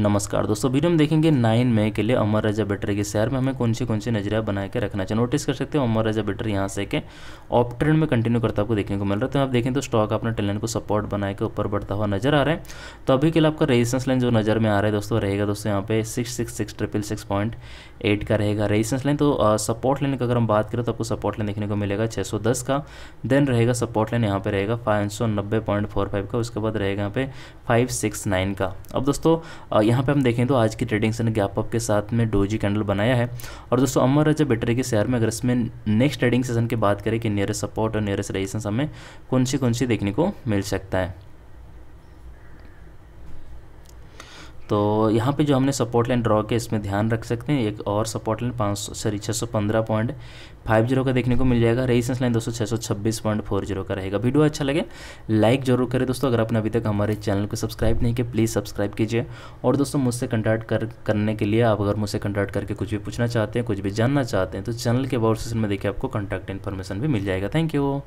नमस्कार दोस्तों वीडियो में देखेंगे नाइन मई के लिए अमर राजा बेटर के शहर में हमें कौन सी कौन सी नजरिया बना के रखना चाहिए नोटिस कर सकते हो अमर राजा बेटर यहाँ से के ऑप ट्रेंड में कंटिन्यू करता आपको देखने को मिल रहा है तो आप देखें तो स्टॉक अपने टेलेंट को सपोर्ट बना के ऊपर बढ़ता हुआ नजर आ रहा है तो अभी के लिए आपका रेजिस्टेंस लाइन जो नजर में आ रहा है दोस्तों रहेगा दोस्तों यहाँ पे सिक्स सिक्स एट का रहेगा रेजिस्टेंस लाइन तो सपोर्ट लाइन की अगर हम बात करें तो आपको सपोर्ट लाइन देखने को मिलेगा छः सौ दस का देन रहेगा सपोर्ट लाइन यहाँ पे रहेगा फाइव का उसके बाद रहेगा यहाँ पे फाइव सिक्स नाइन का अब दोस्तों यहाँ पे हम देखें तो आज की ट्रेडिंग से गैप अप के साथ में डोजी कैंडल बनाया है और दोस्तों अमर राजा बेटर के शेयर में अगर इसमें नेक्स्ट ट्रेडिंग सेशन की बात करें कि नियरेस्ट सपोर्ट और नियरेस्ट रेजिस्टेंस हमें कौन सी कौन सी देखने को मिल सकता है तो यहाँ पे जो हमने सपोर्ट लाइन ड्रॉ किया इसमें ध्यान रख सकते हैं एक और सपोर्ट लाइन पाँच सॉरी छः सौ पंद्रह पॉइंट फाइव जीरो का देखने को मिल जाएगा रेजिस्टेंस लाइन दोस्तों छः सौ छब्बीस पॉइंट फोर जीरो का रहेगा वीडियो अच्छा लगे लाइक जरूर करें दोस्तों अगर आपने अभी तक हमारे चैनल को सब्सक्राइब नहीं किया प्लीज़ सब्सक्राइब कीजिए और दोस्तों मुझसे कंटैक्ट कर करने के लिए आप अगर मुझसे कंटैक्ट करके कुछ भी पूछना चाहते हैं कुछ भी जानना चाहते हैं तो चैनल के अबाउट सेशन में देखिए आपको कॉन्टैक्ट इन्फॉर्मेशन भी मिल जाएगा थैंक यू